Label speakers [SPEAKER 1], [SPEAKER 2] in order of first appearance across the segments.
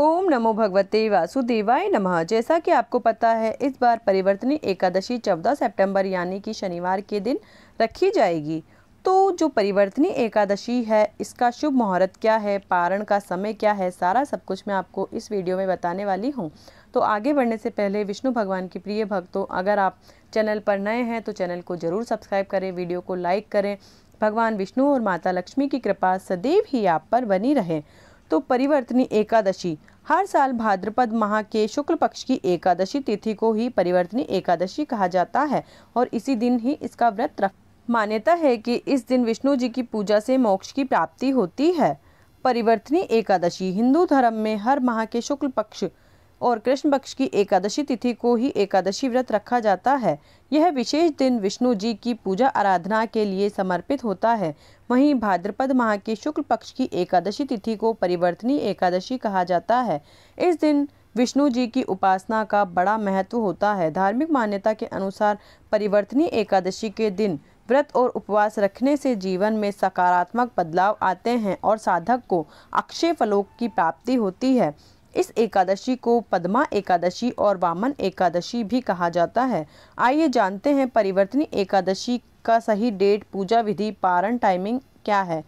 [SPEAKER 1] ओम नमो भगवते वासुदेवाय नमः जैसा कि आपको पता है इस बार परिवर्तनी एकादशी 14 सितंबर यानी कि शनिवार के दिन रखी जाएगी तो जो परिवर्तनी एकादशी है इसका शुभ मुहूर्त क्या है पारण का समय क्या है सारा सब कुछ मैं आपको इस वीडियो में बताने वाली हूँ तो आगे बढ़ने से पहले विष्णु भगवान की प्रिय भक्तों अगर आप चैनल पर नए हैं तो चैनल को ज़रूर सब्सक्राइब करें वीडियो को लाइक करें भगवान विष्णु और माता लक्ष्मी की कृपा सदैव ही आप पर बनी रहे तो परिवर्तनी एकादशी हर साल भाद्रपद माह के शुक्ल पक्ष की एकादशी तिथि को ही परिवर्तनी एकादशी कहा जाता है और इसी दिन ही इसका व्रत रख मान्यता है कि इस दिन विष्णु जी की पूजा से मोक्ष की प्राप्ति होती है परिवर्तनी एकादशी हिंदू धर्म में हर माह के शुक्ल पक्ष और कृष्ण पक्ष की एकादशी तिथि को ही एकादशी व्रत रखा जाता है यह विशेष दिन विष्णु जी की पूजा आराधना के लिए समर्पित होता है वहीं भाद्रपद माह के शुक्ल पक्ष की एकादशी तिथि को परिवर्तनी एकादशी कहा जाता है इस दिन विष्णु जी की उपासना का बड़ा महत्व होता है धार्मिक मान्यता के अनुसार परिवर्तनी एकादशी के दिन व्रत और उपवास रखने से जीवन में सकारात्मक बदलाव आते हैं और साधक को अक्षय फलों की प्राप्ति होती है इस एकादशी को पद्मा एकादशी और वामन एकादशी भी कहा जाता है आइए जानते हैं परिवर्तनी एकादशी का सही डेट पूजा विधि पारण टाइमिंग क्या है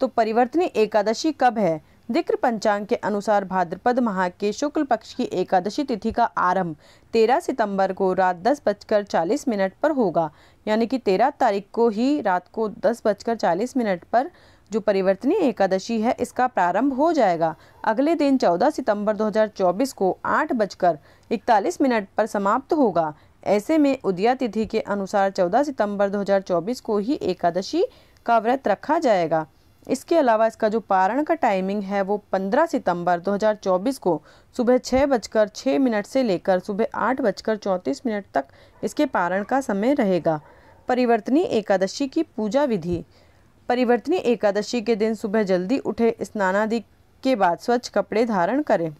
[SPEAKER 1] तो परिवर्तनी एकादशी कब है दिक्र पंचांग के अनुसार भाद्रपद माह के शुक्ल पक्ष की एकादशी तिथि का आरंभ 13 सितंबर को रात दस बजकर चालीस मिनट पर होगा यानी कि 13 तारीख को ही रात को दस बजकर चालीस मिनट पर जो परिवर्तनी एकादशी है इसका प्रारंभ हो जाएगा अगले दिन 14 सितंबर 2024 को आठ बजकर इकतालीस मिनट पर समाप्त होगा ऐसे में उदया तिथि के अनुसार 14 सितंबर 2024 को ही एकादशी का व्रत रखा जाएगा इसके अलावा इसका जो पारण का टाइमिंग है वो 15 सितंबर 2024 को सुबह छः बजकर छः मिनट से लेकर सुबह आठ बजकर चौंतीस मिनट तक इसके पारण का समय रहेगा परिवर्तनी एकादशी की पूजा विधि परिवर्तनी एकादशी के दिन सुबह जल्दी उठे आदि के बाद स्वच्छ कपड़े धारण करें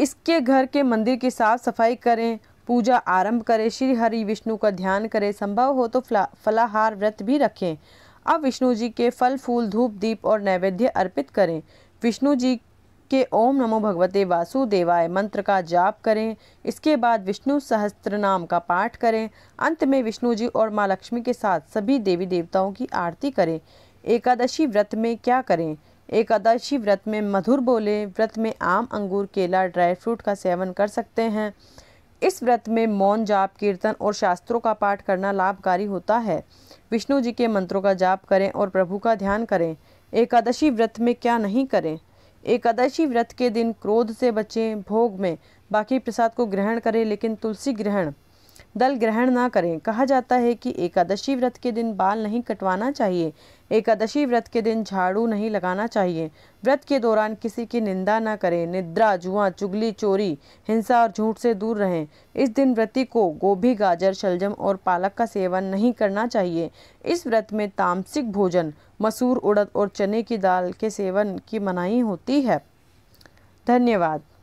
[SPEAKER 1] इसके घर के मंदिर की साफ सफाई करें पूजा आरंभ करें श्री हरि विष्णु का ध्यान करें संभव हो तो फलाहार व्रत भी रखें अब विष्णु जी के फल फूल धूप दीप और नैवेद्य अर्पित करें विष्णु जी के ओम नमो भगवते वासुदेवाय मंत्र का जाप करें इसके बाद विष्णु सहस्त्र नाम का पाठ करें अंत में विष्णु जी और माँ लक्ष्मी के साथ सभी देवी देवताओं की आरती करें एकादशी व्रत में क्या करें एकादशी व्रत में मधुर बोले व्रत में आम अंगूर केला ड्राई फ्रूट का सेवन कर सकते हैं इस व्रत में मौन जाप कीर्तन और शास्त्रों का पाठ करना लाभकारी होता है विष्णु जी के मंत्रों का जाप करें और प्रभु का ध्यान करें एकादशी व्रत में क्या नहीं करें एकादशी व्रत के दिन क्रोध से बचें भोग में बाकी प्रसाद को ग्रहण करें लेकिन तुलसी ग्रहण दल ग्रहण ना करें कहा जाता है कि एकादशी व्रत के दिन बाल नहीं कटवाना चाहिए एकादशी व्रत के दिन झाड़ू नहीं लगाना चाहिए व्रत के दौरान किसी की निंदा ना करें निद्रा जुआ चुगली चोरी हिंसा और झूठ से दूर रहें इस दिन व्रति को गोभी गाजर शलजम और पालक का सेवन नहीं करना चाहिए इस व्रत में तामसिक भोजन मसूर उड़द और चने की दाल के सेवन की मनाही होती है धन्यवाद